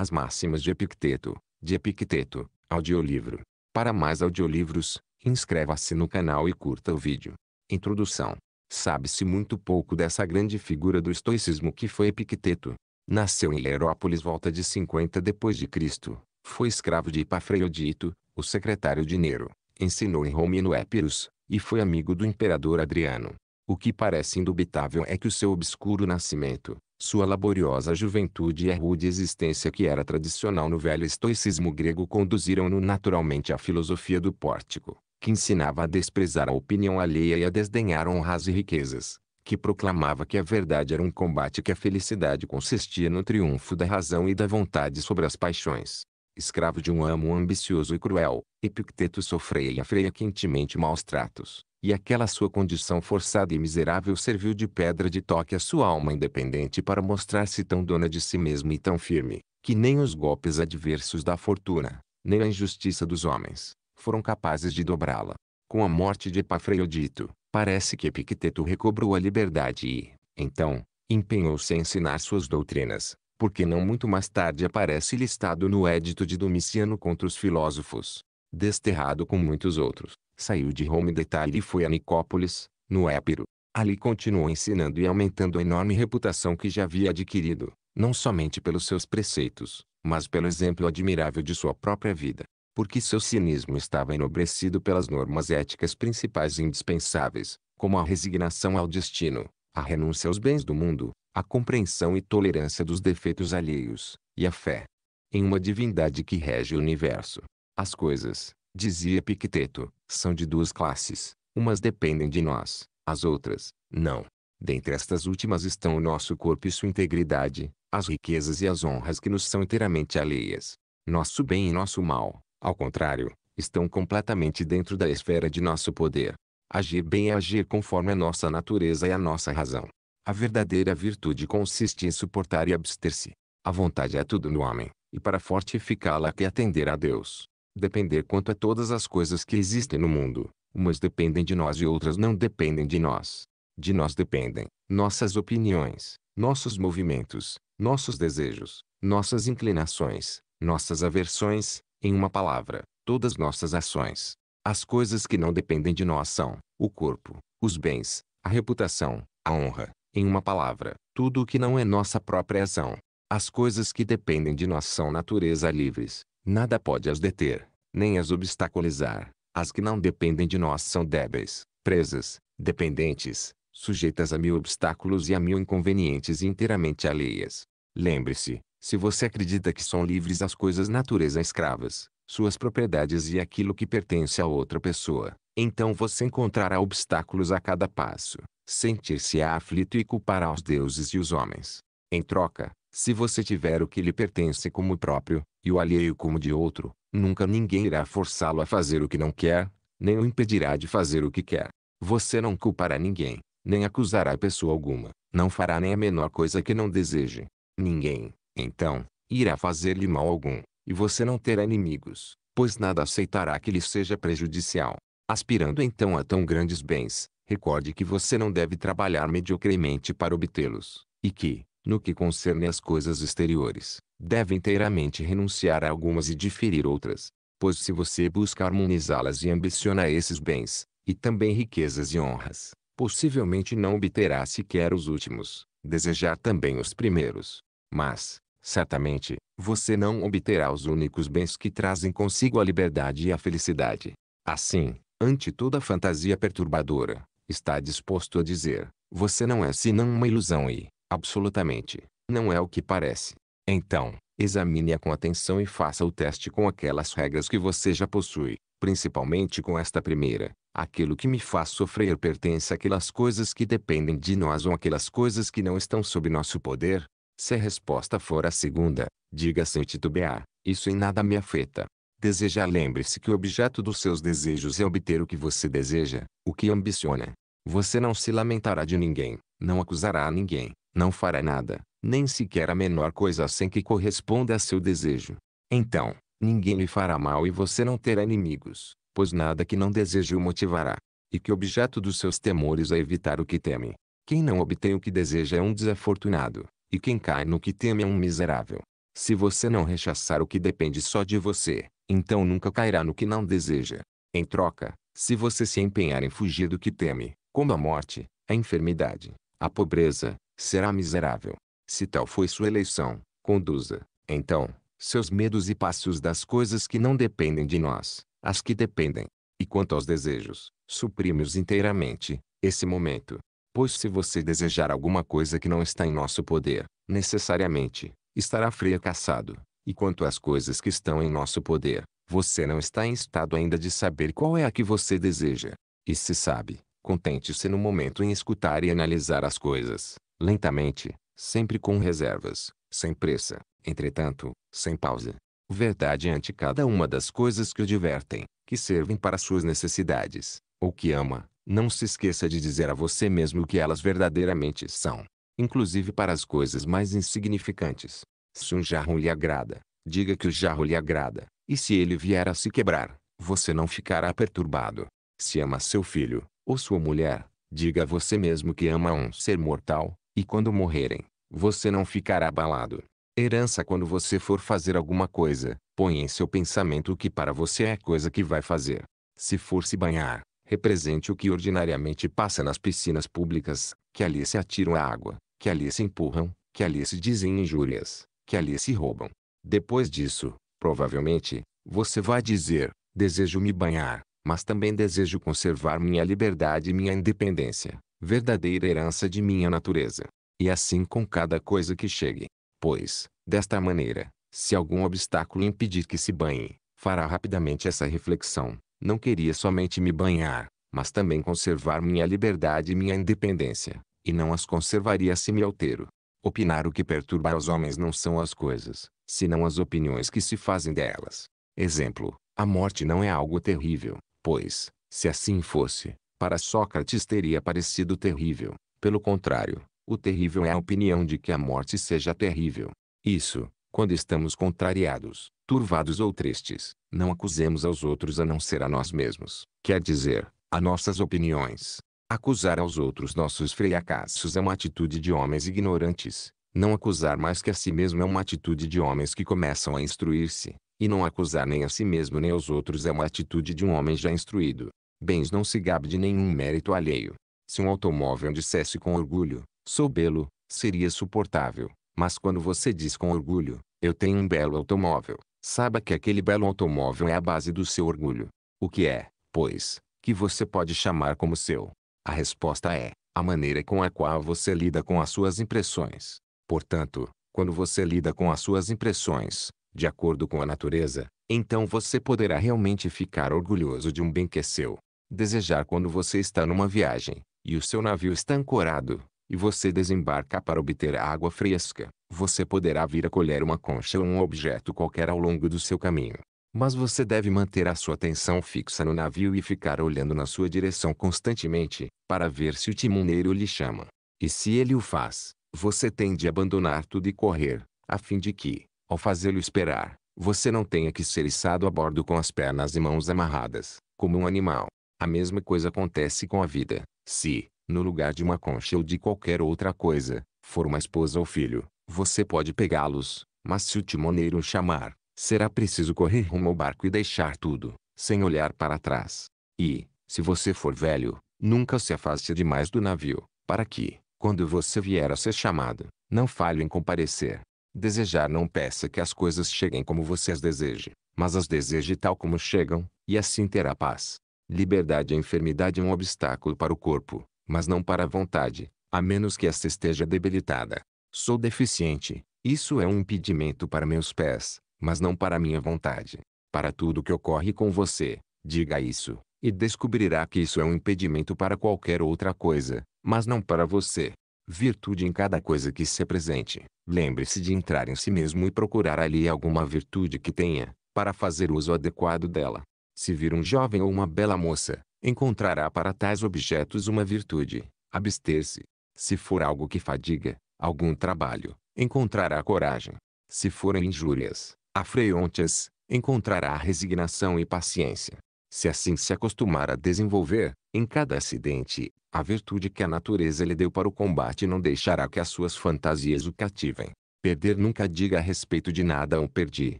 As Máximas de Epicteto, de Epicteto, audiolivro. Para mais audiolivros, inscreva-se no canal e curta o vídeo. Introdução. Sabe-se muito pouco dessa grande figura do estoicismo que foi Epicteto. Nasceu em Hierópolis volta de 50 depois de Cristo. Foi escravo de Epafrodito, o secretário de Nero. Ensinou em Roma e no Épirus, e foi amigo do imperador Adriano. O que parece indubitável é que o seu obscuro nascimento, sua laboriosa juventude e a rude existência que era tradicional no velho estoicismo grego conduziram-no naturalmente à filosofia do pórtico, que ensinava a desprezar a opinião alheia e a desdenhar honras e riquezas, que proclamava que a verdade era um combate e que a felicidade consistia no triunfo da razão e da vontade sobre as paixões. Escravo de um amo ambicioso e cruel, Epicteto sofria e afreia quentemente maus tratos, e aquela sua condição forçada e miserável serviu de pedra de toque à sua alma independente para mostrar-se tão dona de si mesma e tão firme, que nem os golpes adversos da fortuna, nem a injustiça dos homens, foram capazes de dobrá-la. Com a morte de Epafrodito, parece que Epicteto recobrou a liberdade e, então, empenhou-se a ensinar suas doutrinas, porque não muito mais tarde aparece listado no Édito de Domiciano contra os filósofos, desterrado com muitos outros, saiu de Roma e da Itália e foi a Nicópolis, no Épiro. Ali continuou ensinando e aumentando a enorme reputação que já havia adquirido, não somente pelos seus preceitos, mas pelo exemplo admirável de sua própria vida, porque seu cinismo estava enobrecido pelas normas éticas principais e indispensáveis, como a resignação ao destino, a renúncia aos bens do mundo, a compreensão e tolerância dos defeitos alheios, e a fé em uma divindade que rege o universo. As coisas, dizia Epicteto, são de duas classes. Umas dependem de nós, as outras, não. Dentre estas últimas estão o nosso corpo e sua integridade, as riquezas e as honras que nos são inteiramente alheias. Nosso bem e nosso mal, ao contrário, estão completamente dentro da esfera de nosso poder. Agir bem é agir conforme a nossa natureza e a nossa razão. A verdadeira virtude consiste em suportar e abster-se. A vontade é tudo no homem, e para fortificá-la que atender a Deus, depender quanto a todas as coisas que existem no mundo. Umas dependem de nós e outras não dependem de nós. De nós dependem nossas opiniões, nossos movimentos, nossos desejos, nossas inclinações, nossas aversões, em uma palavra, todas nossas ações. As coisas que não dependem de nós são o corpo, os bens, a reputação, a honra, em uma palavra, tudo o que não é nossa própria ação. As coisas que dependem de nós são natureza livres, Nada pode as deter, nem as obstaculizar. As que não dependem de nós são débeis, presas, dependentes, sujeitas a mil obstáculos e a mil inconvenientes inteiramente alheias. Lembre-se, se você acredita que são livres as coisas natureza escravas, suas propriedades e aquilo que pertence a outra pessoa, então você encontrará obstáculos a cada passo, sentir-se aflito e culpará os deuses e os homens. Em troca, se você tiver o que lhe pertence como próprio, e o alheio como de outro, nunca ninguém irá forçá-lo a fazer o que não quer, nem o impedirá de fazer o que quer. Você não culpará ninguém, nem acusará pessoa alguma, não fará nem a menor coisa que não deseje. Ninguém, então, irá fazer-lhe mal algum, e você não terá inimigos, pois nada aceitará que lhe seja prejudicial. Aspirando então a tão grandes bens, recorde que você não deve trabalhar mediocremente para obtê-los, e que, no que concerne às coisas exteriores, deve inteiramente renunciar a algumas e diferir outras. Pois se você busca harmonizá-las e ambiciona esses bens, e também riquezas e honras, possivelmente não obterá sequer os últimos, desejar também os primeiros. Mas, certamente, você não obterá os únicos bens que trazem consigo a liberdade e a felicidade. Assim, ante toda fantasia perturbadora, está disposto a dizer, você não é senão uma ilusão e, Absolutamente. Não é o que parece. Então, examine-a com atenção e faça o teste com aquelas regras que você já possui, principalmente com esta primeira. Aquilo que me faz sofrer pertence àquelas coisas que dependem de nós ou aquelas coisas que não estão sob nosso poder? Se a resposta for a segunda, diga sem titubear, isso em nada me afeta. Desejar lembre-se que o objeto dos seus desejos é obter o que você deseja, o que ambiciona. Você não se lamentará de ninguém, não acusará a ninguém, não fará nada, nem sequer a menor coisa sem que corresponda a seu desejo. Então, ninguém lhe fará mal e você não terá inimigos, pois nada que não deseje o motivará. E que objeto dos seus temores é evitar o que teme. Quem não obtém o que deseja é um desafortunado, e quem cai no que teme é um miserável. Se você não rechaçar o que depende só de você, então nunca cairá no que não deseja. Em troca, se você se empenhar em fugir do que teme, como a morte, a enfermidade, a pobreza, será miserável. Se tal foi sua eleição, conduza, então, seus medos e passos das coisas que não dependem de nós, as que dependem. E quanto aos desejos, suprime-os inteiramente, esse momento. Pois se você desejar alguma coisa que não está em nosso poder, necessariamente, estará fracassado. E quanto às coisas que estão em nosso poder, você não está em estado ainda de saber qual é a que você deseja. E se sabe, contente-se no momento em escutar e analisar as coisas, lentamente, sempre com reservas, sem pressa, entretanto, sem pausa. Verdade ante cada uma das coisas que o divertem, que servem para suas necessidades, ou que ama, não se esqueça de dizer a você mesmo o que elas verdadeiramente são, inclusive para as coisas mais insignificantes. Se um jarro lhe agrada, diga que o jarro lhe agrada, e se ele vier a se quebrar, você não ficará perturbado. Se ama seu filho, ou sua mulher, diga a você mesmo que ama um ser mortal, e quando morrerem, você não ficará abalado. Herança quando você for fazer alguma coisa, põe em seu pensamento o que para você é coisa que vai fazer. Se for se banhar, represente o que ordinariamente passa nas piscinas públicas, que ali se atiram à água, que ali se empurram, que ali se dizem injúrias, que ali se roubam. Depois disso, provavelmente, você vai dizer, desejo me banhar, mas também desejo conservar minha liberdade e minha independência verdadeira herança de minha natureza. E assim com cada coisa que chegue. Pois, desta maneira, se algum obstáculo impedir que se banhe, fará rapidamente essa reflexão. Não queria somente me banhar, mas também conservar minha liberdade e minha independência, e não as conservaria se me altero. Opinar o que perturba aos homens não são as coisas, senão as opiniões que se fazem delas. Exemplo, a morte não é algo terrível, pois, se assim fosse, para Sócrates teria parecido terrível. Pelo contrário, o terrível é a opinião de que a morte seja terrível. Isso, quando estamos contrariados, turvados ou tristes, não acusemos aos outros a não ser a nós mesmos, quer dizer, a nossas opiniões. Acusar aos outros nossos fracassos é uma atitude de homens ignorantes. Não acusar mais que a si mesmo é uma atitude de homens que começam a instruir-se, e não acusar nem a si mesmo nem aos outros é uma atitude de um homem já instruído. Bens não se gabe de nenhum mérito alheio. Se um automóvel dissesse com orgulho, sou belo, seria suportável. Mas quando você diz com orgulho, eu tenho um belo automóvel, saiba que aquele belo automóvel é a base do seu orgulho. O que é, pois, que você pode chamar como seu? A resposta é, a maneira com a qual você lida com as suas impressões. Portanto, quando você lida com as suas impressões, de acordo com a natureza, então você poderá realmente ficar orgulhoso de um bem que é seu desejar quando você está numa viagem, e o seu navio está ancorado, e você desembarca para obter água fresca, você poderá vir a colher uma concha ou um objeto qualquer ao longo do seu caminho. Mas você deve manter a sua atenção fixa no navio e ficar olhando na sua direção constantemente, para ver se o timoneiro lhe chama. E se ele o faz, você tem de abandonar tudo e correr, a fim de que, ao fazê-lo esperar, você não tenha que ser içado a bordo com as pernas e mãos amarradas, como um animal. A mesma coisa acontece com a vida. Se, no lugar de uma concha ou de qualquer outra coisa, for uma esposa ou filho, você pode pegá-los, mas se o timoneiro chamar, será preciso correr rumo ao barco e deixar tudo, sem olhar para trás. E, se você for velho, nunca se afaste demais do navio, para que, quando você vier a ser chamado, não falhe em comparecer. Desejar não peça que as coisas cheguem como você as deseje, mas as deseje tal como chegam, e assim terá paz. Liberdade é enfermidade um obstáculo para o corpo, mas não para a vontade, a menos que esta esteja debilitada. Sou deficiente, isso é um impedimento para meus pés, mas não para minha vontade. Para tudo que ocorre com você, diga isso, e descobrirá que isso é um impedimento para qualquer outra coisa, mas não para você. Virtude em cada coisa que se apresente. Lembre-se de entrar em si mesmo e procurar ali alguma virtude que tenha, para fazer uso adequado dela. Se vir um jovem ou uma bela moça, encontrará para tais objetos uma virtude, abster-se. Se for algo que fadiga, algum trabalho, encontrará coragem. Se forem injúrias, afrontas, encontrará resignação e paciência. Se assim se acostumar a desenvolver, em cada acidente, a virtude que a natureza lhe deu para o combate não deixará que as suas fantasias o cativem. Perder nunca diga a respeito de nada o perdi,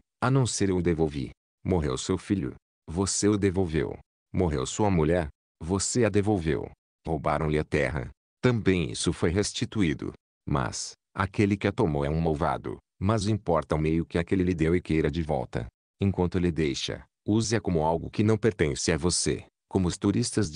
a não ser eu o devolvi. Morreu seu filho, você o devolveu. Morreu sua mulher? Você a devolveu. Roubaram-lhe a terra. Também isso foi restituído. Mas, aquele que a tomou é um malvado, mas importa o meio que aquele lhe deu e queira de volta. Enquanto lhe deixa, use-a como algo que não pertence a você, como os turistas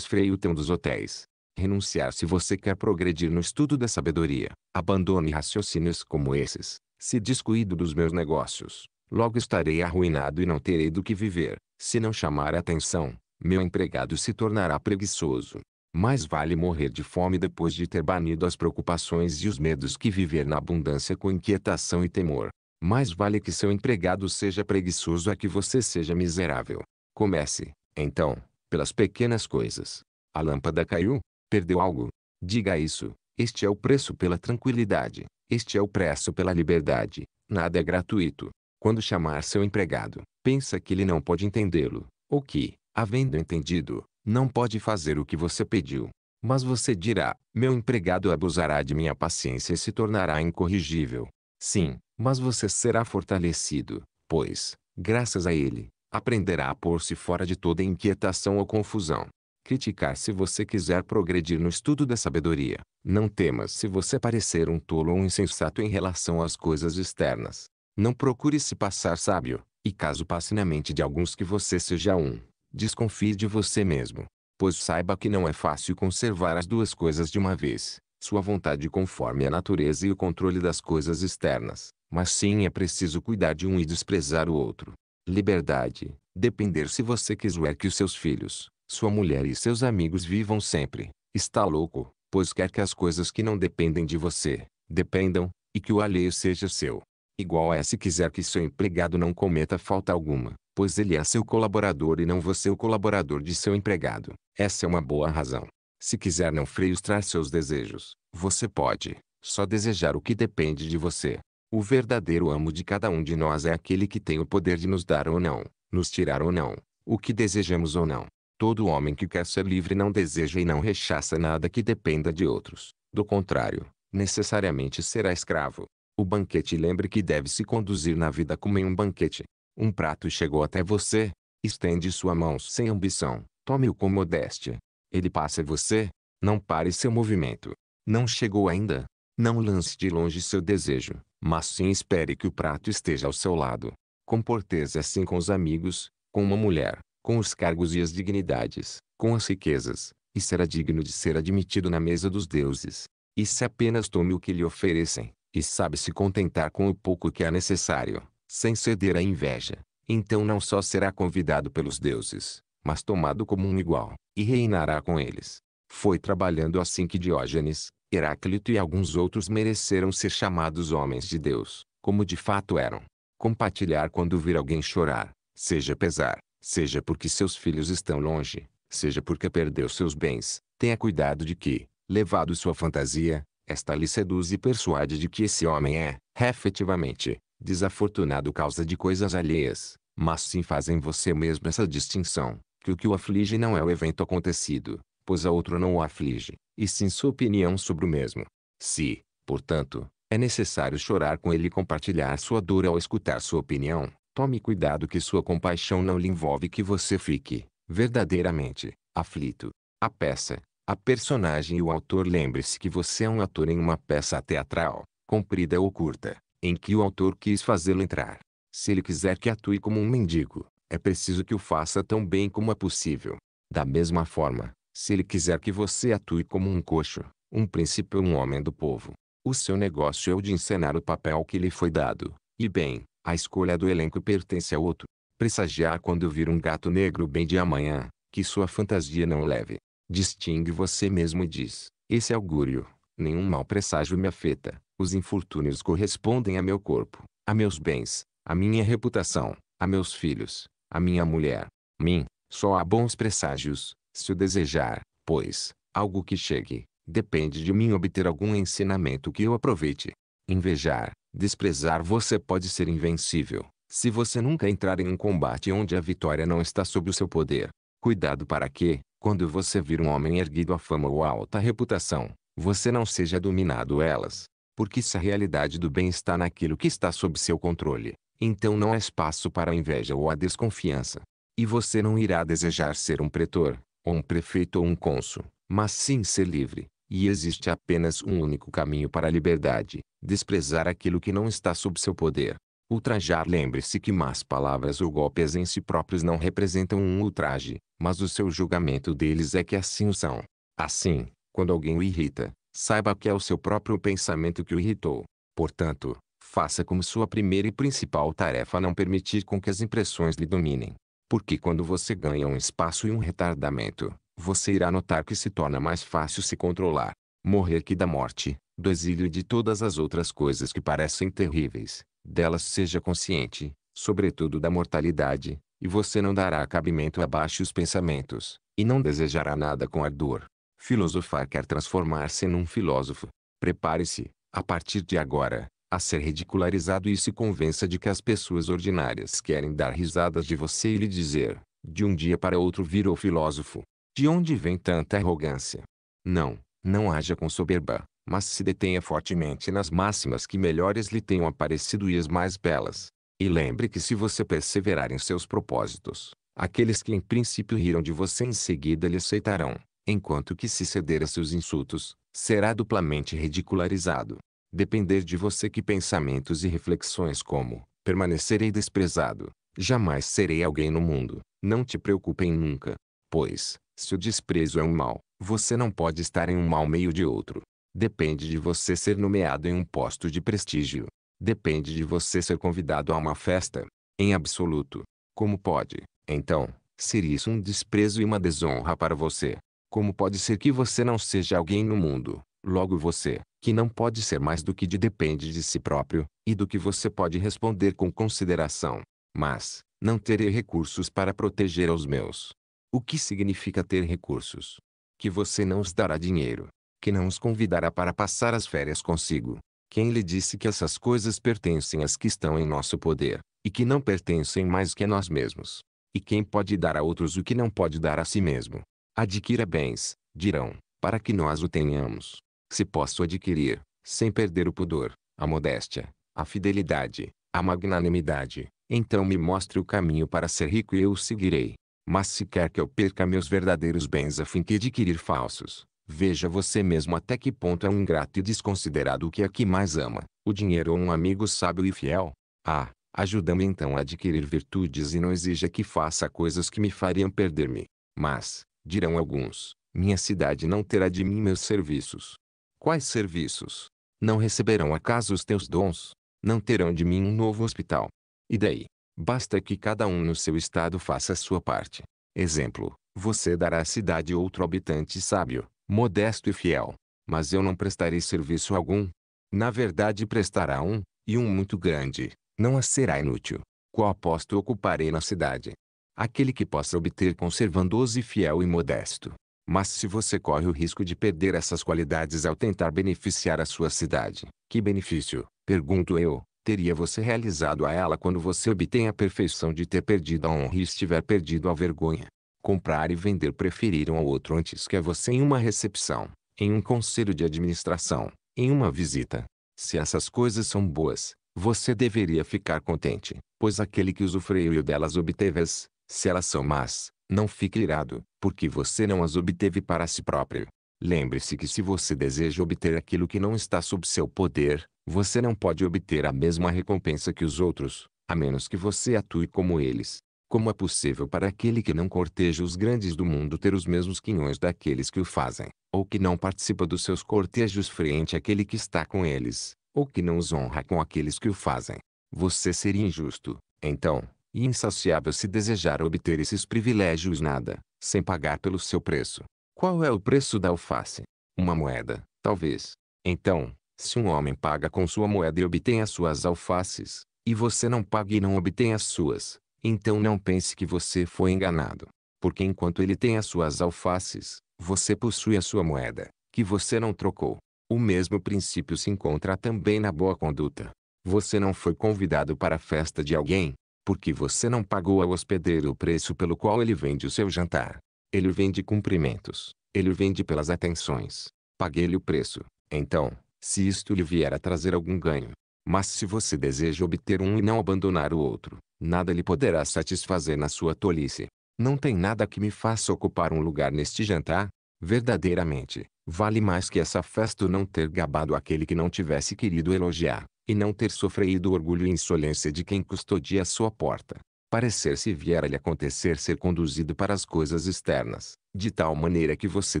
tão dos hotéis. Renunciar se você quer progredir no estudo da sabedoria, abandone raciocínios como esses, se descuido dos meus negócios. Logo estarei arruinado e não terei do que viver. Se não chamar atenção, meu empregado se tornará preguiçoso. Mais vale morrer de fome depois de ter banido as preocupações e os medos que viver na abundância com inquietação e temor. Mais vale que seu empregado seja preguiçoso a que você seja miserável. Comece, então, pelas pequenas coisas. A lâmpada caiu? Perdeu algo? Diga isso. Este é o preço pela tranquilidade. Este é o preço pela liberdade. Nada é gratuito. Quando chamar seu empregado, pensa que ele não pode entendê-lo, ou que, havendo entendido, não pode fazer o que você pediu. Mas você dirá: meu empregado abusará de minha paciência e se tornará incorrigível. Sim, mas você será fortalecido, pois, graças a ele, aprenderá a pôr-se fora de toda inquietação ou confusão. Criticar se você quiser progredir no estudo da sabedoria. Não temas se você parecer um tolo ou insensato em relação às coisas externas. Não procure se passar sábio, e caso passe na mente de alguns que você seja um, desconfie de você mesmo, pois saiba que não é fácil conservar as duas coisas de uma vez, sua vontade conforme a natureza e o controle das coisas externas, mas sim é preciso cuidar de um e desprezar o outro. Liberdade, depender se você quiser que os seus filhos, sua mulher e seus amigos vivam sempre, está louco, pois quer que as coisas que não dependem de você, dependam, e que o alheio seja seu igual é se quiser que seu empregado não cometa falta alguma, pois ele é seu colaborador e não você o colaborador de seu empregado. Essa é uma boa razão. Se quiser não frustrar seus desejos, você pode, só desejar o que depende de você. O verdadeiro amo de cada um de nós é aquele que tem o poder de nos dar ou não, nos tirar ou não, o que desejamos ou não. Todo homem que quer ser livre não deseja e não rechaça nada que dependa de outros. Do contrário, necessariamente será escravo. O banquete lembre que deve se conduzir na vida como em um banquete. Um prato chegou até você. Estende sua mão sem ambição. Tome-o com modéstia. Ele passa você. Não pare seu movimento. Não chegou ainda. Não lance de longe seu desejo, mas sim espere que o prato esteja ao seu lado. Comporte-se assim com os amigos, com uma mulher, com os cargos e as dignidades, com as riquezas, e será digno de ser admitido na mesa dos deuses. E se apenas tome o que lhe oferecem, e sabe se contentar com o pouco que é necessário, sem ceder à inveja, então não só será convidado pelos deuses, mas tomado como um igual, e reinará com eles. Foi trabalhando assim que Diógenes, Heráclito e alguns outros mereceram ser chamados homens de Deus, como de fato eram. Compartilhar quando vir alguém chorar, seja pesar, seja porque seus filhos estão longe, seja porque perdeu seus bens, tenha cuidado de que, levado sua fantasia, esta lhe seduz e persuade de que esse homem é, efetivamente, desafortunado causa de coisas alheias, mas sim fazem você mesmo essa distinção, que o que o aflige não é o evento acontecido, pois a outro não o aflige, e sim sua opinião sobre o mesmo. Se, portanto, é necessário chorar com ele e compartilhar sua dor ao escutar sua opinião, tome cuidado que sua compaixão não lhe envolve que você fique, verdadeiramente, aflito. A peça, a personagem e o autor Lembre-se que você é um ator em uma peça teatral, comprida ou curta, em que o autor quis fazê-lo entrar. Se ele quiser que atue como um mendigo, é preciso que o faça tão bem como é possível. Da mesma forma, se ele quiser que você atue como um coxo, um príncipe ou um homem do povo, o seu negócio é o de encenar o papel que lhe foi dado. E bem, a escolha do elenco pertence a outro. Pressagiar quando vir um gato negro bem de amanhã, que sua fantasia não leve. Distingue você mesmo e diz, esse augúrio, nenhum mau presságio me afeta, os infortúnios correspondem a meu corpo, a meus bens, a minha reputação, a meus filhos, a minha mulher, mim, só há bons presságios, se o desejar, pois, algo que chegue, depende de mim obter algum ensinamento que eu aproveite. Invejar, desprezar você pode ser invencível, se você nunca entrar em um combate onde a vitória não está sob o seu poder. Cuidado para que, quando você vir um homem erguido à fama ou à alta reputação, você não seja dominado elas. Porque se a realidade do bem está naquilo que está sob seu controle, então não há espaço para a inveja ou a desconfiança. E você não irá desejar ser um pretor, ou um prefeito ou um cônsul, mas sim ser livre. E existe apenas um único caminho para a liberdade: desprezar aquilo que não está sob seu poder. Ultrajar Lembre-se que más palavras ou golpes em si próprios não representam um ultraje, mas o seu julgamento deles é que assim o são. Assim, quando alguém o irrita, saiba que é o seu próprio pensamento que o irritou. Portanto, faça como sua primeira e principal tarefa não permitir com que as impressões lhe dominem. Porque quando você ganha um espaço e um retardamento, você irá notar que se torna mais fácil se controlar. Morrer que da morte, do exílio e de todas as outras coisas que parecem terríveis, delas seja consciente, sobretudo da mortalidade, e você não dará cabimento a baixos pensamentos, e não desejará nada com ardor. Filosofar quer transformar-se num filósofo. Prepare-se, a partir de agora, a ser ridicularizado e se convença de que as pessoas ordinárias querem dar risadas de você e lhe dizer, de um dia para outro virou filósofo. De onde vem tanta arrogância? Não, não haja com soberba, mas se detenha fortemente nas máximas que melhores lhe tenham aparecido e as mais belas. E lembre que se você perseverar em seus propósitos, aqueles que em princípio riram de você em seguida lhe aceitarão, enquanto que se ceder a seus insultos, será duplamente ridicularizado. Depender de você que pensamentos e reflexões como, permanecerei desprezado, jamais serei alguém no mundo, não te preocupem nunca, pois, se o desprezo é um mal, você não pode estar em um mal meio de outro. Depende de você ser nomeado em um posto de prestígio. Depende de você ser convidado a uma festa. Em absoluto. Como pode, então, ser isso um desprezo e uma desonra para você? Como pode ser que você não seja alguém no mundo? Logo você, que não pode ser mais do que de depende de si próprio, e do que você pode responder com consideração. Mas, não terei recursos para proteger os meus. O que significa ter recursos? Que você não os dará dinheiro, que não os convidará para passar as férias consigo. Quem lhe disse que essas coisas pertencem às que estão em nosso poder, e que não pertencem mais que a nós mesmos? E quem pode dar a outros o que não pode dar a si mesmo? Adquira bens, dirão, para que nós o tenhamos. Se posso adquirir, sem perder o pudor, a modéstia, a fidelidade, a magnanimidade, então me mostre o caminho para ser rico e eu o seguirei. Mas se quer que eu perca meus verdadeiros bens a fim que adquirir falsos, Veja você mesmo até que ponto é um ingrato e desconsiderado o que é que mais ama, o dinheiro ou um amigo sábio e fiel. Ah, ajuda-me então a adquirir virtudes e não exija que faça coisas que me fariam perder-me. Mas, dirão alguns, minha cidade não terá de mim meus serviços. Quais serviços? Não receberão acaso os teus dons? Não terão de mim um novo hospital? E daí? Basta que cada um no seu estado faça a sua parte. Exemplo, você dará à cidade outro habitante sábio, modesto e fiel, mas eu não prestarei serviço algum. Na verdade prestará um, e um muito grande, não a será inútil. Qual posto ocuparei na cidade? Aquele que possa obter conservando e fiel e modesto. Mas se você corre o risco de perder essas qualidades ao tentar beneficiar a sua cidade, que benefício, pergunto eu, teria você realizado a ela quando você obtém a perfeição de ter perdido a honra e estiver perdido a vergonha? comprar e vender preferiram ao outro antes que a você em uma recepção, em um conselho de administração, em uma visita. Se essas coisas são boas, você deveria ficar contente, pois aquele que usufruiu delas obteve-as. Se elas são más, não fique irado, porque você não as obteve para si próprio. Lembre-se que se você deseja obter aquilo que não está sob seu poder, você não pode obter a mesma recompensa que os outros, a menos que você atue como eles. Como é possível para aquele que não corteja os grandes do mundo ter os mesmos quinhões daqueles que o fazem, ou que não participa dos seus cortejos frente àquele que está com eles, ou que não os honra com aqueles que o fazem? Você seria injusto, então, e insaciável se desejar obter esses privilégios nada, sem pagar pelo seu preço. Qual é o preço da alface? Uma moeda, talvez. Então, se um homem paga com sua moeda e obtém as suas alfaces, e você não paga e não obtém as suas, então não pense que você foi enganado. Porque enquanto ele tem as suas alfaces, você possui a sua moeda, que você não trocou. O mesmo princípio se encontra também na boa conduta. Você não foi convidado para a festa de alguém, porque você não pagou ao hospedeiro o preço pelo qual ele vende o seu jantar. Ele vende cumprimentos, ele vende pelas atenções. Paguei-lhe o preço. Então, se isto lhe vier a trazer algum ganho, mas se você deseja obter um e não abandonar o outro, nada lhe poderá satisfazer na sua tolice. Não tem nada que me faça ocupar um lugar neste jantar. Verdadeiramente, vale mais que essa festa não ter gabado aquele que não tivesse querido elogiar, e não ter sofrido orgulho e insolência de quem custodia sua porta. Parecer se vier a lhe acontecer ser conduzido para as coisas externas, de tal maneira que você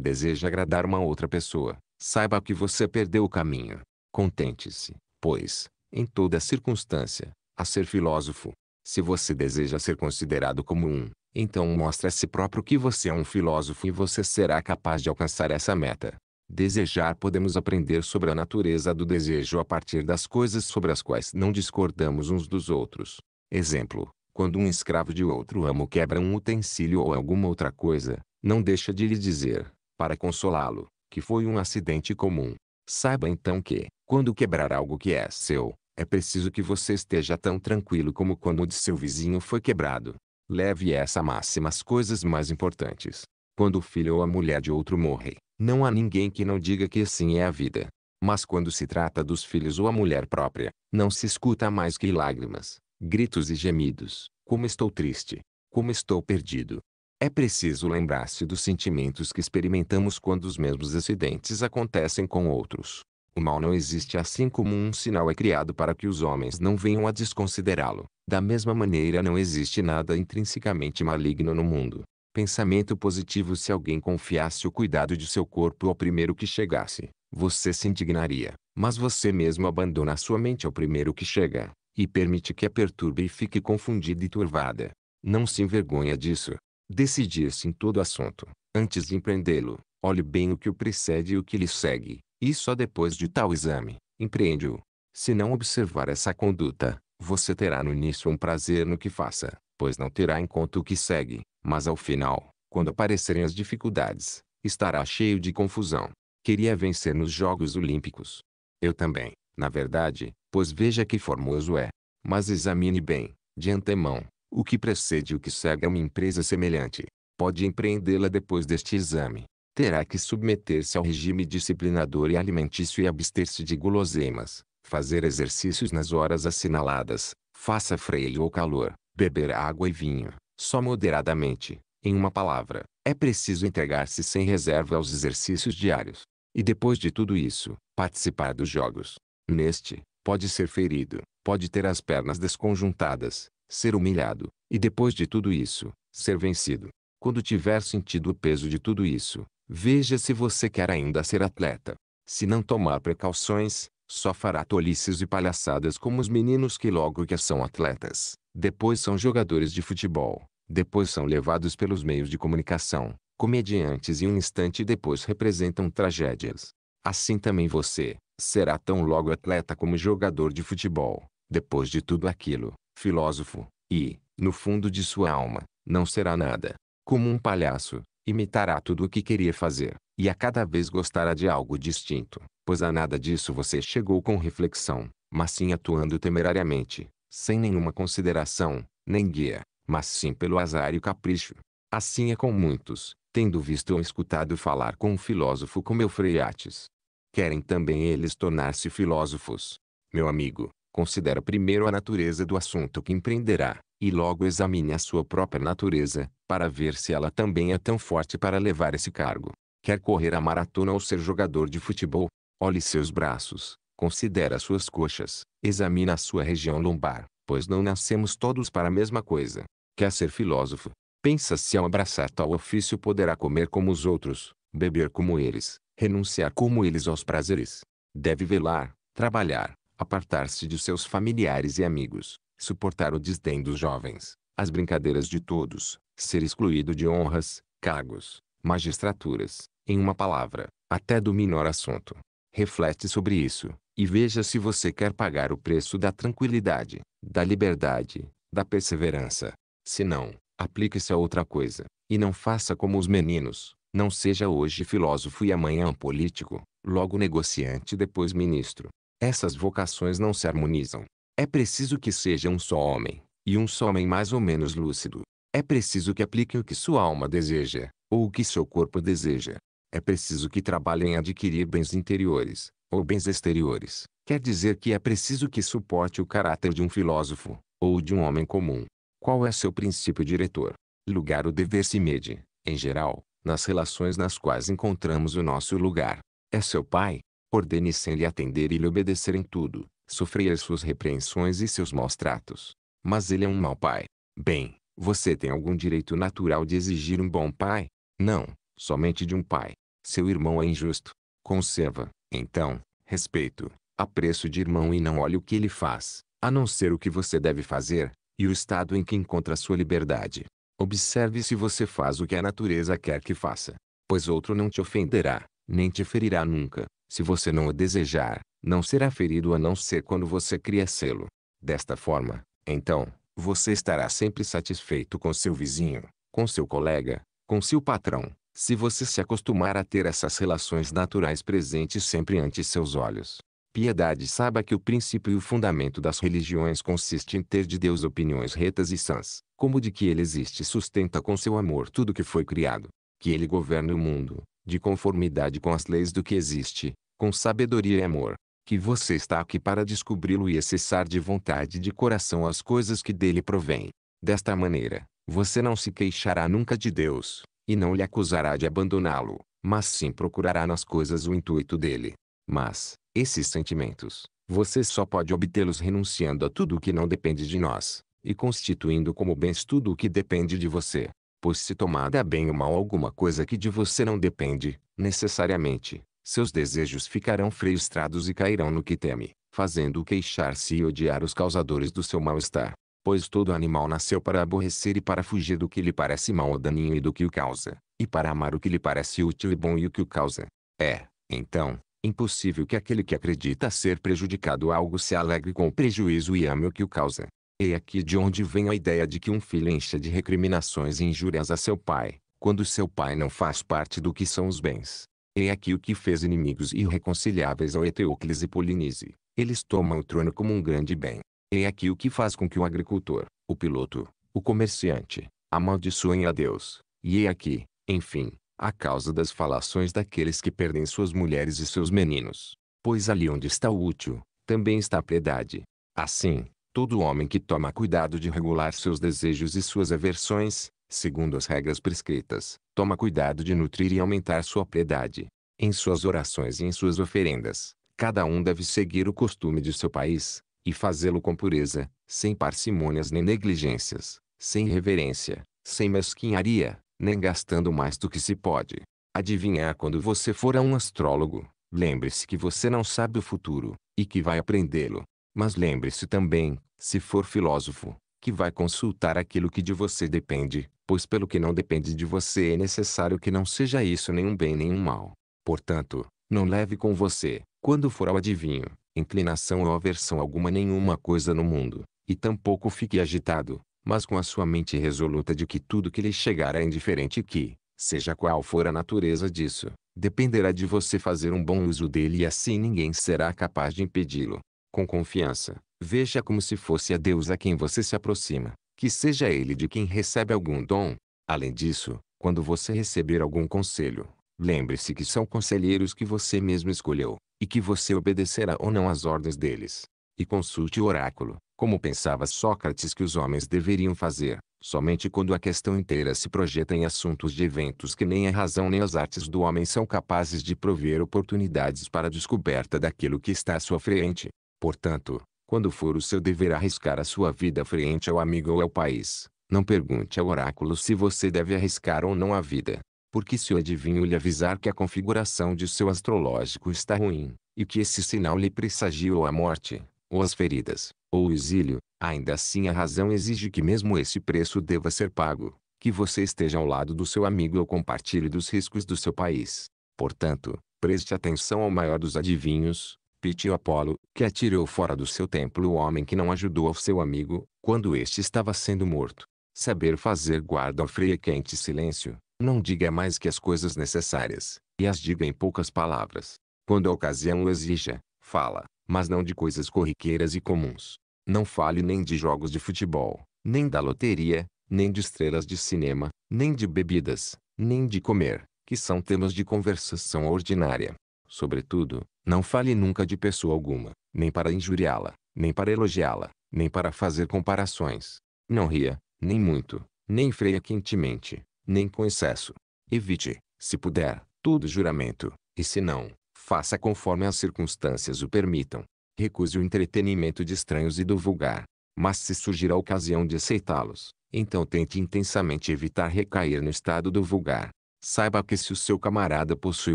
deseja agradar uma outra pessoa, saiba que você perdeu o caminho. Contente-se, pois, em toda circunstância, a ser filósofo. Se você deseja ser considerado como um, então mostre a si próprio que você é um filósofo e você será capaz de alcançar essa meta. Desejar podemos aprender sobre a natureza do desejo a partir das coisas sobre as quais não discordamos uns dos outros. Exemplo: quando um escravo de outro amo quebra um utensílio ou alguma outra coisa, não deixa de lhe dizer, para consolá-lo, que foi um acidente comum. Saiba então que, quando quebrar algo que é seu, é preciso que você esteja tão tranquilo como quando o de seu vizinho foi quebrado. Leve essa máxima às coisas mais importantes. Quando o filho ou a mulher de outro morre, não há ninguém que não diga que assim é a vida. Mas quando se trata dos filhos ou a mulher própria, não se escuta mais que lágrimas, gritos e gemidos. Como estou triste! Como estou perdido! É preciso lembrar-se dos sentimentos que experimentamos quando os mesmos acidentes acontecem com outros. O mal não existe assim como um sinal é criado para que os homens não venham a desconsiderá-lo. Da mesma maneira não existe nada intrinsecamente maligno no mundo. Pensamento positivo se alguém confiasse o cuidado de seu corpo ao primeiro que chegasse, você se indignaria. Mas você mesmo abandona a sua mente ao primeiro que chega, e permite que a perturbe e fique confundida e turvada. Não se envergonha disso. Decidir-se em todo assunto, antes de empreendê-lo, olhe bem o que o precede e o que lhe segue e só depois de tal exame, empreende-o. Se não observar essa conduta, você terá no início um prazer no que faça, pois não terá em conta o que segue, mas ao final, quando aparecerem as dificuldades, estará cheio de confusão. Queria vencer nos Jogos Olímpicos. Eu também, na verdade, pois veja que formoso é. Mas examine bem, de antemão, o que precede e o que segue a uma empresa semelhante. Pode empreendê-la depois deste exame, terá que submeter-se ao regime disciplinador e alimentício e abster-se de guloseimas, fazer exercícios nas horas assinaladas, faça freio ou calor, beber água e vinho, só moderadamente, em uma palavra, é preciso entregar-se sem reserva aos exercícios diários. E depois de tudo isso, participar dos jogos. Neste, pode ser ferido, pode ter as pernas desconjuntadas, ser humilhado, e depois de tudo isso, ser vencido. Quando tiver sentido o peso de tudo isso, Veja se você quer ainda ser atleta. Se não tomar precauções, só fará tolices e palhaçadas como os meninos que logo que são atletas, depois são jogadores de futebol, depois são levados pelos meios de comunicação, comediantes e um instante depois representam tragédias. Assim também você, será tão logo atleta como jogador de futebol, depois de tudo aquilo, filósofo, e, no fundo de sua alma, não será nada. Como um palhaço, Imitará tudo o que queria fazer, e a cada vez gostará de algo distinto, pois a nada disso você chegou com reflexão, mas sim atuando temerariamente, sem nenhuma consideração, nem guia, mas sim pelo azar e capricho. Assim é com muitos, tendo visto ou escutado falar com um filósofo como Eufreiates. Querem também eles tornar-se filósofos. Meu amigo, considera primeiro a natureza do assunto que empreenderá, e logo examine a sua própria natureza, para ver se ela também é tão forte para levar esse cargo. Quer correr a maratona ou ser jogador de futebol? Olhe seus braços, considere suas coxas, examine a sua região lombar, pois não nascemos todos para a mesma coisa. Quer ser filósofo? Pensa se ao abraçar tal ofício poderá comer como os outros, beber como eles, renunciar como eles aos prazeres. Deve velar, trabalhar, apartar-se de seus familiares e amigos, suportar o desdém dos jovens, as brincadeiras de todos, ser excluído de honras, cargos, magistraturas, em uma palavra, até do menor assunto. Reflete sobre isso, e veja se você quer pagar o preço da tranquilidade, da liberdade, da perseverança. Se não, aplique-se a outra coisa, e não faça como os meninos. Não seja hoje filósofo e amanhã político, logo negociante e depois ministro. Essas vocações não se harmonizam. É preciso que seja um só homem, e um só homem mais ou menos lúcido. É preciso que aplique o que sua alma deseja, ou o que seu corpo deseja. É preciso que trabalhem em adquirir bens interiores, ou bens exteriores. Quer dizer que é preciso que suporte o caráter de um filósofo, ou de um homem comum. Qual é seu princípio diretor? Lugar o dever se mede, em geral, nas relações nas quais encontramos o nosso lugar. É seu pai? Ordene sem lhe atender e lhe obedecer em tudo, sofrei as suas repreensões e seus maus tratos. Mas ele é um mau pai. Bem, você tem algum direito natural de exigir um bom pai? Não, somente de um pai. Seu irmão é injusto. Conserva, então, respeito, apreço de irmão e não olhe o que ele faz, a não ser o que você deve fazer, e o estado em que encontra sua liberdade. Observe se você faz o que a natureza quer que faça, pois outro não te ofenderá, nem te ferirá nunca, se você não o desejar, não será ferido a não ser quando você cria selo. Desta forma, então, você estará sempre satisfeito com seu vizinho, com seu colega, com seu patrão, se você se acostumar a ter essas relações naturais presentes sempre ante seus olhos. Piedade saiba que o princípio e o fundamento das religiões consiste em ter de Deus opiniões retas e sãs, como de que ele existe e sustenta com seu amor tudo que foi criado, que ele governa o mundo, de conformidade com as leis do que existe, com sabedoria e amor, que você está aqui para descobri-lo e cessar de vontade de coração as coisas que dele provêm. Desta maneira, você não se queixará nunca de Deus, e não lhe acusará de abandoná-lo, mas sim procurará nas coisas o intuito dele. Mas, esses sentimentos, você só pode obtê-los renunciando a tudo o que não depende de nós, e constituindo como bens tudo o que depende de você. Pois se tomada bem ou mal alguma coisa que de você não depende, necessariamente, seus desejos ficarão frustrados e cairão no que teme, fazendo-o queixar-se e odiar os causadores do seu mal-estar. Pois todo animal nasceu para aborrecer e para fugir do que lhe parece mal ou daninho e do que o causa, e para amar o que lhe parece útil e bom e o que o causa. É, então, impossível que aquele que acredita ser prejudicado algo se alegre com o prejuízo e ame o que o causa. E é aqui de onde vem a ideia de que um filho encha de recriminações e injúrias a seu pai, quando seu pai não faz parte do que são os bens, é aqui o que fez inimigos irreconciliáveis ao Eteocles e Polinise. Eles tomam o trono como um grande bem. É aqui o que faz com que o agricultor, o piloto, o comerciante, amaldiçoem a Deus. E é aqui, enfim, a causa das falações daqueles que perdem suas mulheres e seus meninos. Pois ali onde está o útil, também está a piedade. Assim, todo homem que toma cuidado de regular seus desejos e suas aversões, segundo as regras prescritas, toma cuidado de nutrir e aumentar sua piedade. Em suas orações e em suas oferendas, cada um deve seguir o costume de seu país, e fazê-lo com pureza, sem parcimônias nem negligências, sem reverência, sem mesquinharia, nem gastando mais do que se pode. Adivinhar quando você for a um astrólogo, lembre-se que você não sabe o futuro, e que vai aprendê-lo. Mas lembre-se também, se for filósofo, que vai consultar aquilo que de você depende, pois pelo que não depende de você é necessário que não seja isso nenhum bem nenhum mal. Portanto, não leve com você, quando for ao adivinho, inclinação ou aversão alguma nenhuma coisa no mundo, e tampouco fique agitado, mas com a sua mente resoluta de que tudo que lhe chegar é indiferente e que, seja qual for a natureza disso, dependerá de você fazer um bom uso dele e assim ninguém será capaz de impedi-lo. Com confiança, veja como se fosse a Deus a quem você se aproxima, que seja ele de quem recebe algum dom. Além disso, quando você receber algum conselho, lembre-se que são conselheiros que você mesmo escolheu, e que você obedecerá ou não às ordens deles. E consulte o oráculo, como pensava Sócrates que os homens deveriam fazer, somente quando a questão inteira se projeta em assuntos de eventos que nem a razão nem as artes do homem são capazes de prover oportunidades para a descoberta daquilo que está à sua frente. Portanto, quando for o seu dever arriscar a sua vida frente ao amigo ou ao país, não pergunte ao oráculo se você deve arriscar ou não a vida. Porque se o adivinho lhe avisar que a configuração de seu astrológico está ruim, e que esse sinal lhe pressagiou a morte, ou as feridas, ou o exílio, ainda assim a razão exige que mesmo esse preço deva ser pago, que você esteja ao lado do seu amigo ou compartilhe dos riscos do seu país. Portanto, preste atenção ao maior dos adivinhos, repetiu Apolo, que atirou fora do seu templo o homem que não ajudou ao seu amigo, quando este estava sendo morto. Saber fazer guarda ao frio e quente silêncio, não diga mais que as coisas necessárias, e as diga em poucas palavras. Quando a ocasião o exija, fala, mas não de coisas corriqueiras e comuns. Não fale nem de jogos de futebol, nem da loteria, nem de estrelas de cinema, nem de bebidas, nem de comer, que são temas de conversação ordinária. Sobretudo, não fale nunca de pessoa alguma, nem para injuriá-la, nem para elogiá-la, nem para fazer comparações. Não ria, nem muito, nem freia quentemente, nem com excesso. Evite, se puder, todo juramento, e se não, faça conforme as circunstâncias o permitam. Recuse o entretenimento de estranhos e do vulgar. Mas se surgir a ocasião de aceitá-los, então tente intensamente evitar recair no estado do vulgar. Saiba que se o seu camarada possui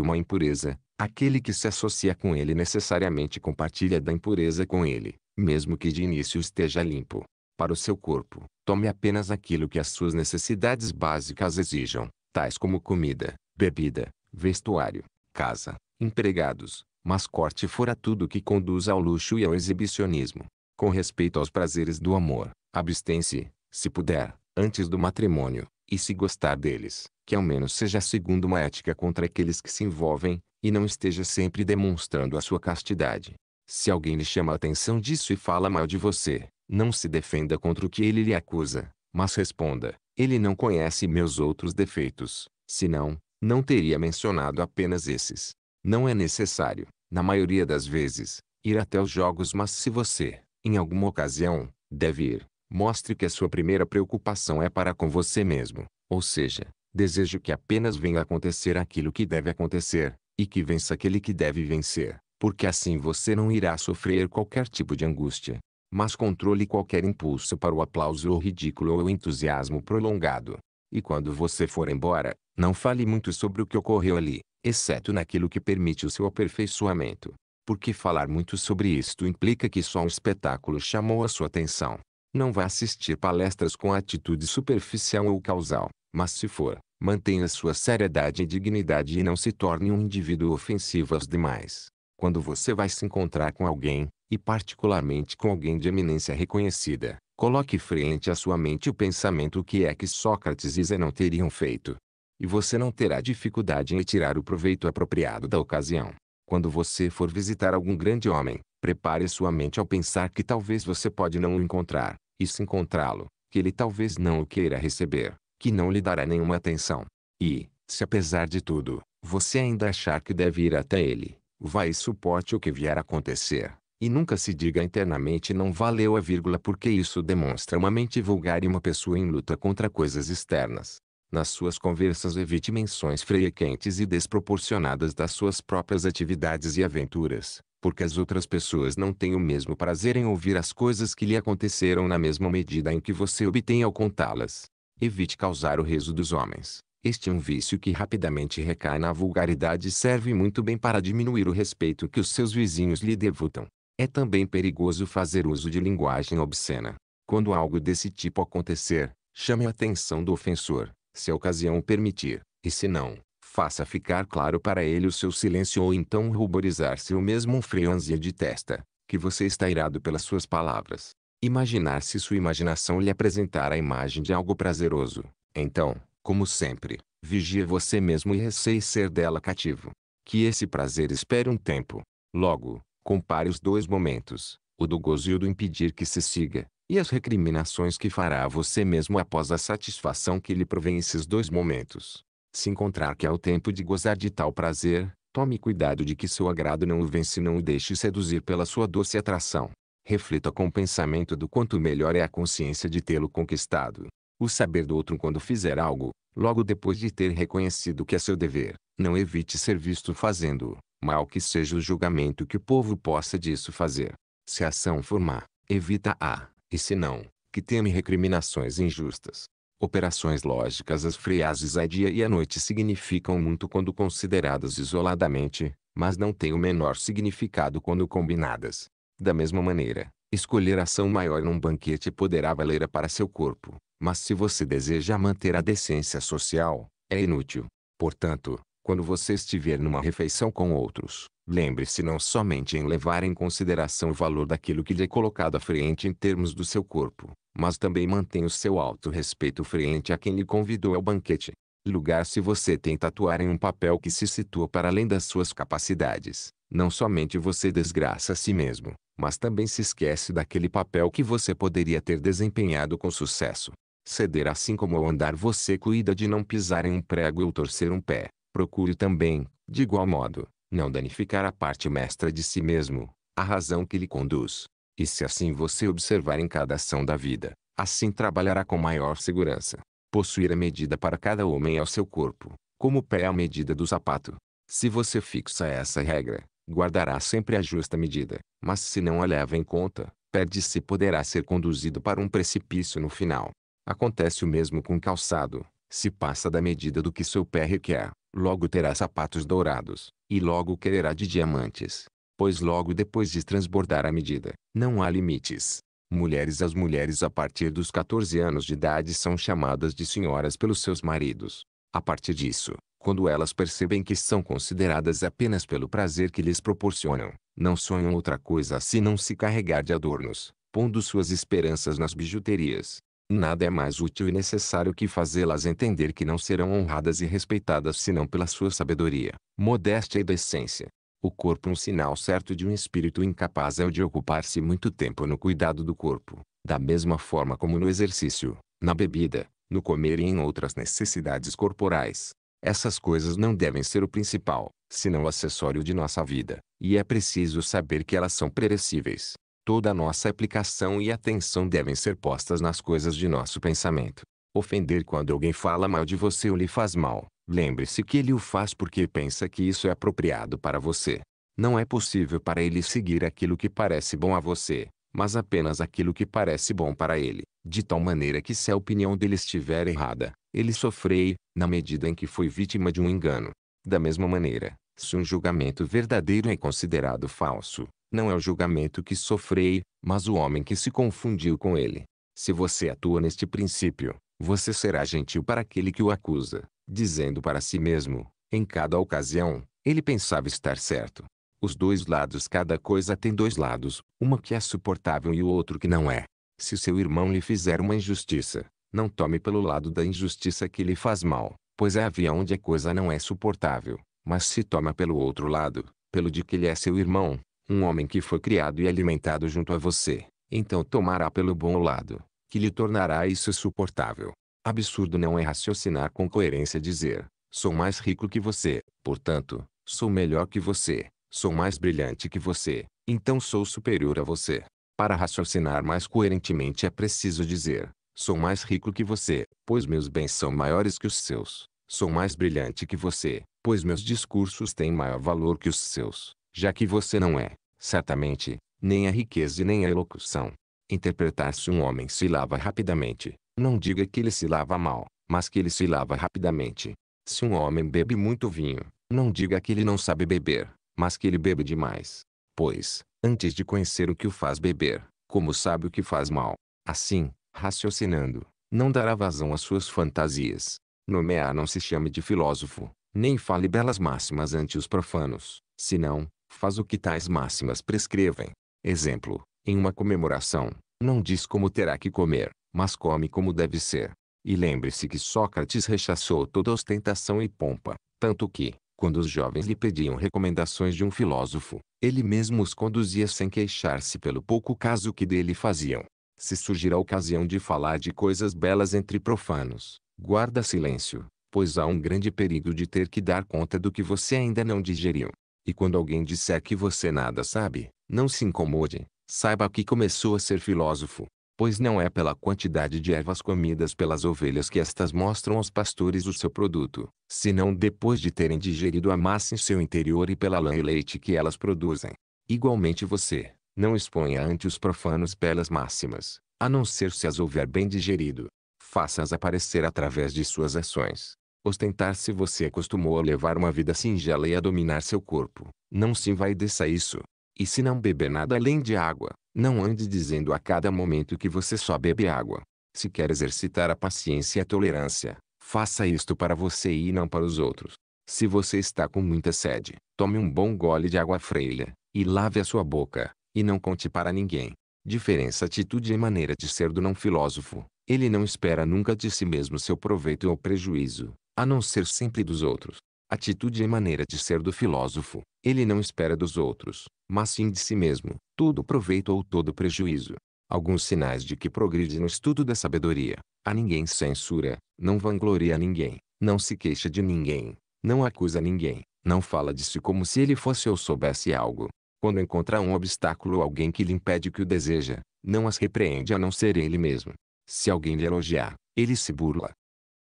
uma impureza, Aquele que se associa com ele necessariamente compartilha da impureza com ele, mesmo que de início esteja limpo. Para o seu corpo, tome apenas aquilo que as suas necessidades básicas exijam, tais como comida, bebida, vestuário, casa, empregados, mas corte fora tudo que conduz ao luxo e ao exibicionismo. Com respeito aos prazeres do amor, abstém-se, se puder, antes do matrimônio, e se gostar deles, que ao menos seja segundo uma ética contra aqueles que se envolvem, e não esteja sempre demonstrando a sua castidade. Se alguém lhe chama a atenção disso e fala mal de você, não se defenda contra o que ele lhe acusa, mas responda, ele não conhece meus outros defeitos, senão, não teria mencionado apenas esses. Não é necessário, na maioria das vezes, ir até os jogos mas se você, em alguma ocasião, deve ir, mostre que a sua primeira preocupação é para com você mesmo, ou seja, desejo que apenas venha acontecer aquilo que deve acontecer, e que vença aquele que deve vencer, porque assim você não irá sofrer qualquer tipo de angústia. Mas controle qualquer impulso para o aplauso ou ridículo ou entusiasmo prolongado. E quando você for embora, não fale muito sobre o que ocorreu ali, exceto naquilo que permite o seu aperfeiçoamento. Porque falar muito sobre isto implica que só um espetáculo chamou a sua atenção. Não vá assistir palestras com atitude superficial ou causal, mas se for, Mantenha sua seriedade e dignidade e não se torne um indivíduo ofensivo aos demais. Quando você vai se encontrar com alguém, e particularmente com alguém de eminência reconhecida, coloque frente à sua mente o pensamento que é que Sócrates e Zenão teriam feito. E você não terá dificuldade em tirar o proveito apropriado da ocasião. Quando você for visitar algum grande homem, prepare sua mente ao pensar que talvez você pode não o encontrar, e se encontrá-lo, que ele talvez não o queira receber que não lhe dará nenhuma atenção. E, se apesar de tudo, você ainda achar que deve ir até ele, vá e suporte o que vier acontecer. E nunca se diga internamente não valeu a vírgula porque isso demonstra uma mente vulgar e uma pessoa em luta contra coisas externas. Nas suas conversas evite menções frequentes e desproporcionadas das suas próprias atividades e aventuras, porque as outras pessoas não têm o mesmo prazer em ouvir as coisas que lhe aconteceram na mesma medida em que você obtém ao contá-las. Evite causar o rezo dos homens. Este é um vício que rapidamente recai na vulgaridade e serve muito bem para diminuir o respeito que os seus vizinhos lhe devotam. É também perigoso fazer uso de linguagem obscena. Quando algo desse tipo acontecer, chame a atenção do ofensor, se a ocasião o permitir, e se não, faça ficar claro para ele o seu silêncio ou então ruborizar-se ou mesmo um freio de testa, que você está irado pelas suas palavras imaginar se sua imaginação lhe apresentar a imagem de algo prazeroso. Então, como sempre, vigie você mesmo e receie ser dela cativo. Que esse prazer espere um tempo. Logo, compare os dois momentos, o do gozo e o do impedir que se siga, e as recriminações que fará a você mesmo após a satisfação que lhe provém esses dois momentos. Se encontrar que é o tempo de gozar de tal prazer, tome cuidado de que seu agrado não o vence e não o deixe seduzir pela sua doce atração reflita com o pensamento do quanto melhor é a consciência de tê-lo conquistado. O saber do outro quando fizer algo, logo depois de ter reconhecido que é seu dever, não evite ser visto fazendo, mal que seja o julgamento que o povo possa disso fazer. Se a ação for má, evita-a, e se não, que teme recriminações injustas. Operações lógicas as frases a dia e a noite significam muito quando consideradas isoladamente, mas não têm o menor significado quando combinadas. Da mesma maneira, escolher ação maior num banquete poderá valer para seu corpo, mas se você deseja manter a decência social, é inútil. Portanto, quando você estiver numa refeição com outros, lembre-se não somente em levar em consideração o valor daquilo que lhe é colocado à frente em termos do seu corpo, mas também mantenha o seu alto respeito frente a quem lhe convidou ao banquete. Lugar se você tenta atuar em um papel que se situa para além das suas capacidades, não somente você desgraça a si mesmo, mas também se esquece daquele papel que você poderia ter desempenhado com sucesso. Ceder assim como ao andar você cuida de não pisar em um prego ou torcer um pé. Procure também, de igual modo, não danificar a parte mestra de si mesmo, a razão que lhe conduz. E se assim você observar em cada ação da vida, assim trabalhará com maior segurança. Possuir a medida para cada homem é o seu corpo, como o pé é a medida do sapato. Se você fixa essa regra, guardará sempre a justa medida, mas se não a leva em conta, perde-se poderá ser conduzido para um precipício no final. Acontece o mesmo com o calçado. Se passa da medida do que seu pé requer, logo terá sapatos dourados, e logo quererá de diamantes. Pois logo depois de transbordar a medida, não há limites. Mulheres As mulheres a partir dos 14 anos de idade são chamadas de senhoras pelos seus maridos. A partir disso, quando elas percebem que são consideradas apenas pelo prazer que lhes proporcionam, não sonham outra coisa se não se carregar de adornos, pondo suas esperanças nas bijuterias. Nada é mais útil e necessário que fazê-las entender que não serão honradas e respeitadas senão pela sua sabedoria, modéstia e decência. O corpo é um sinal certo de um espírito incapaz é o de ocupar-se muito tempo no cuidado do corpo, da mesma forma como no exercício, na bebida, no comer e em outras necessidades corporais. Essas coisas não devem ser o principal, senão o acessório de nossa vida, e é preciso saber que elas são perecíveis. Toda a nossa aplicação e atenção devem ser postas nas coisas de nosso pensamento. Ofender quando alguém fala mal de você ou lhe faz mal, lembre-se que ele o faz porque pensa que isso é apropriado para você. Não é possível para ele seguir aquilo que parece bom a você, mas apenas aquilo que parece bom para ele, de tal maneira que se a opinião dele estiver errada, ele sofrei, na medida em que foi vítima de um engano. Da mesma maneira, se um julgamento verdadeiro é considerado falso, não é o julgamento que sofrei, mas o homem que se confundiu com ele. Se você atua neste princípio, você será gentil para aquele que o acusa, dizendo para si mesmo, em cada ocasião, ele pensava estar certo. Os dois lados, cada coisa tem dois lados, uma que é suportável e o outro que não é. Se seu irmão lhe fizer uma injustiça, não tome pelo lado da injustiça que lhe faz mal, pois é a via onde a coisa não é suportável, mas se toma pelo outro lado, pelo de que ele é seu irmão, um homem que foi criado e alimentado junto a você, então tomará pelo bom lado, que lhe tornará isso suportável. Absurdo não é raciocinar com coerência dizer, sou mais rico que você, portanto, sou melhor que você, Sou mais brilhante que você, então sou superior a você. Para raciocinar mais coerentemente é preciso dizer: sou mais rico que você, pois meus bens são maiores que os seus. Sou mais brilhante que você, pois meus discursos têm maior valor que os seus, já que você não é, certamente, nem a riqueza e nem a elocução. Interpretar se um homem se lava rapidamente, não diga que ele se lava mal, mas que ele se lava rapidamente. Se um homem bebe muito vinho, não diga que ele não sabe beber, mas que ele bebe demais. Pois, antes de conhecer o que o faz beber, como sabe o que faz mal, assim, raciocinando, não dará vazão às suas fantasias. Nomear não se chame de filósofo, nem fale belas máximas ante os profanos, senão, faz o que tais máximas prescrevem. Exemplo, em uma comemoração, não diz como terá que comer, mas come como deve ser. E lembre-se que Sócrates rechaçou toda ostentação e pompa, tanto que, quando os jovens lhe pediam recomendações de um filósofo, ele mesmo os conduzia sem queixar-se pelo pouco caso que dele faziam. Se surgir a ocasião de falar de coisas belas entre profanos, guarda silêncio, pois há um grande perigo de ter que dar conta do que você ainda não digeriu. E quando alguém disser que você nada sabe, não se incomode, saiba que começou a ser filósofo pois não é pela quantidade de ervas comidas pelas ovelhas que estas mostram aos pastores o seu produto, senão depois de terem digerido a massa em seu interior e pela lã e leite que elas produzem. Igualmente você, não exponha ante os profanos belas máximas, a não ser se as houver bem digerido. Faça-as aparecer através de suas ações. Ostentar se você acostumou a levar uma vida singela e a dominar seu corpo, não se envaideça isso. E se não beber nada além de água, não ande dizendo a cada momento que você só bebe água. Se quer exercitar a paciência e a tolerância, faça isto para você e não para os outros. Se você está com muita sede, tome um bom gole de água freia, e lave a sua boca, e não conte para ninguém. Diferença atitude e maneira de ser do não filósofo. Ele não espera nunca de si mesmo seu proveito ou prejuízo, a não ser sempre dos outros atitude e maneira de ser do filósofo. Ele não espera dos outros, mas sim de si mesmo, todo proveito ou todo prejuízo. Alguns sinais de que progride no estudo da sabedoria. A ninguém censura, não vangloria ninguém, não se queixa de ninguém, não acusa ninguém, não fala de si como se ele fosse ou soubesse algo. Quando encontra um obstáculo ou alguém que lhe impede que o deseja, não as repreende a não ser ele mesmo. Se alguém lhe elogiar, ele se burla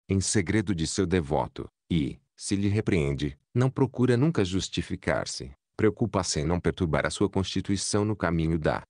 em segredo de seu devoto, e, se lhe repreende, não procura nunca justificar-se, preocupa-se em não perturbar a sua constituição no caminho da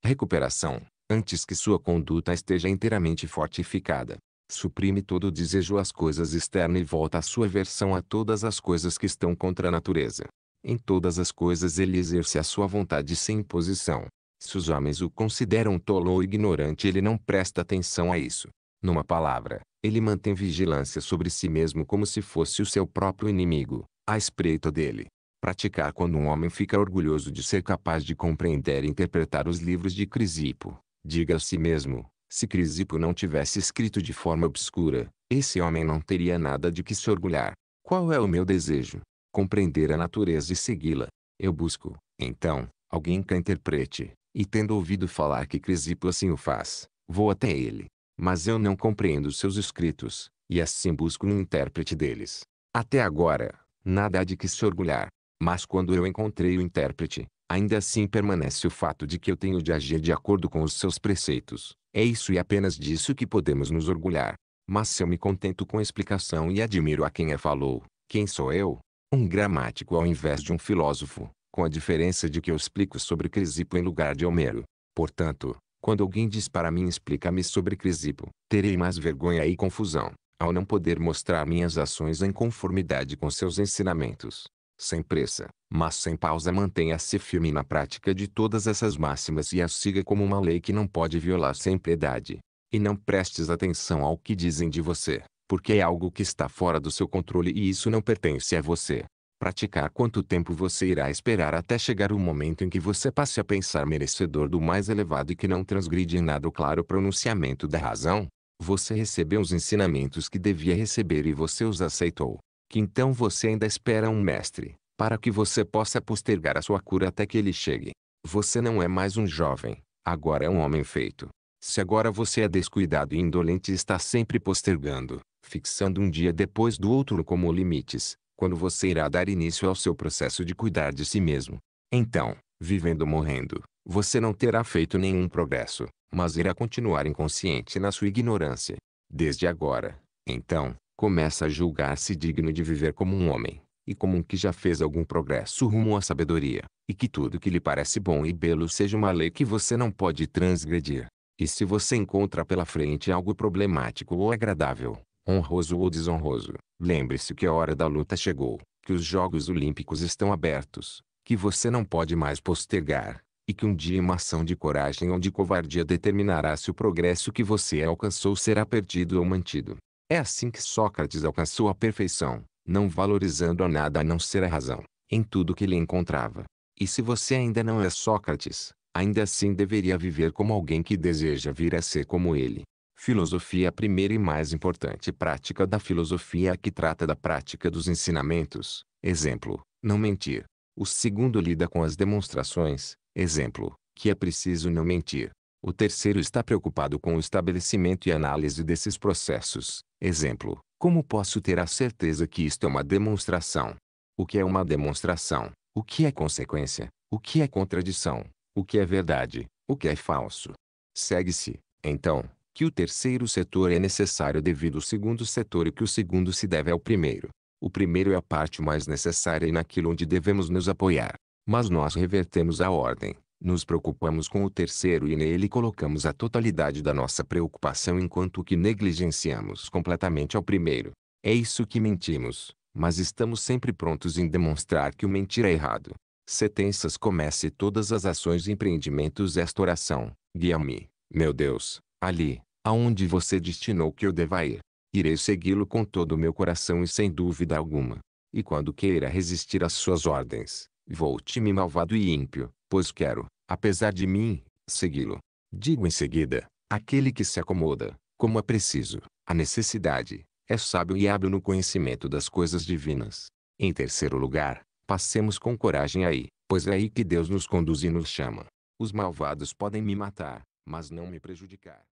recuperação, antes que sua conduta esteja inteiramente fortificada. Suprime todo o desejo às coisas externas e volta a sua aversão a todas as coisas que estão contra a natureza. Em todas as coisas ele exerce a sua vontade sem imposição. Se os homens o consideram tolo ou ignorante ele não presta atenção a isso. Numa palavra, ele mantém vigilância sobre si mesmo como se fosse o seu próprio inimigo, à espreita dele. Praticar quando um homem fica orgulhoso de ser capaz de compreender e interpretar os livros de Crisipo. Diga a si mesmo, se Crisipo não tivesse escrito de forma obscura, esse homem não teria nada de que se orgulhar. Qual é o meu desejo? Compreender a natureza e segui-la. Eu busco, então, alguém que a interprete, e tendo ouvido falar que Crisipo assim o faz, vou até ele mas eu não compreendo seus escritos, e assim busco um intérprete deles. Até agora, nada há de que se orgulhar. Mas quando eu encontrei o intérprete, ainda assim permanece o fato de que eu tenho de agir de acordo com os seus preceitos. É isso e apenas disso que podemos nos orgulhar. Mas se eu me contento com a explicação e admiro a quem a falou, quem sou eu? Um gramático ao invés de um filósofo, com a diferença de que eu explico sobre Crisipo em lugar de Homero. Portanto, quando alguém diz para mim explica-me sobre Crisipo, terei mais vergonha e confusão, ao não poder mostrar minhas ações em conformidade com seus ensinamentos. Sem pressa, mas sem pausa mantenha-se firme na prática de todas essas máximas e as siga como uma lei que não pode violar sem piedade. E não prestes atenção ao que dizem de você, porque é algo que está fora do seu controle e isso não pertence a você praticar quanto tempo você irá esperar até chegar o momento em que você passe a pensar merecedor do mais elevado e que não transgride em nada o claro pronunciamento da razão? Você recebeu os ensinamentos que devia receber e você os aceitou. Que então você ainda espera um mestre, para que você possa postergar a sua cura até que ele chegue. Você não é mais um jovem, agora é um homem feito. Se agora você é descuidado e indolente e está sempre postergando, fixando um dia depois do outro como limites, quando você irá dar início ao seu processo de cuidar de si mesmo. Então, vivendo ou morrendo, você não terá feito nenhum progresso, mas irá continuar inconsciente na sua ignorância. Desde agora, então, começa a julgar-se digno de viver como um homem, e como um que já fez algum progresso rumo à sabedoria, e que tudo que lhe parece bom e belo seja uma lei que você não pode transgredir. E se você encontra pela frente algo problemático ou agradável, honroso ou desonroso. Lembre-se que a hora da luta chegou, que os Jogos Olímpicos estão abertos, que você não pode mais postergar, e que um dia uma ação de coragem ou de covardia determinará se o progresso que você alcançou será perdido ou mantido. É assim que Sócrates alcançou a perfeição, não valorizando a nada a não ser a razão, em tudo que ele encontrava. E se você ainda não é Sócrates, ainda assim deveria viver como alguém que deseja vir a ser como ele. Filosofia é a primeira e mais importante prática da filosofia que trata da prática dos ensinamentos. Exemplo, não mentir. O segundo lida com as demonstrações. Exemplo, que é preciso não mentir. O terceiro está preocupado com o estabelecimento e análise desses processos. Exemplo, como posso ter a certeza que isto é uma demonstração? O que é uma demonstração? O que é consequência? O que é contradição? O que é verdade? O que é falso? Segue-se, então, que o terceiro setor é necessário devido ao segundo setor e que o segundo se deve ao primeiro. O primeiro é a parte mais necessária e naquilo onde devemos nos apoiar. Mas nós revertemos a ordem, nos preocupamos com o terceiro e nele colocamos a totalidade da nossa preocupação enquanto que negligenciamos completamente ao primeiro. É isso que mentimos, mas estamos sempre prontos em demonstrar que o mentir é errado. Setensas comece todas as ações e empreendimentos esta oração. Guia-me, meu Deus, Ali, aonde você destinou que eu deva ir. Irei segui-lo com todo o meu coração e sem dúvida alguma. E quando queira resistir às suas ordens, volte-me malvado e ímpio, pois quero, apesar de mim, segui-lo. Digo em seguida, aquele que se acomoda, como é preciso, a necessidade, é sábio e hábil no conhecimento das coisas divinas. Em terceiro lugar, passemos com coragem aí, pois é aí que Deus nos conduz e nos chama. Os malvados podem me matar, mas não me prejudicar.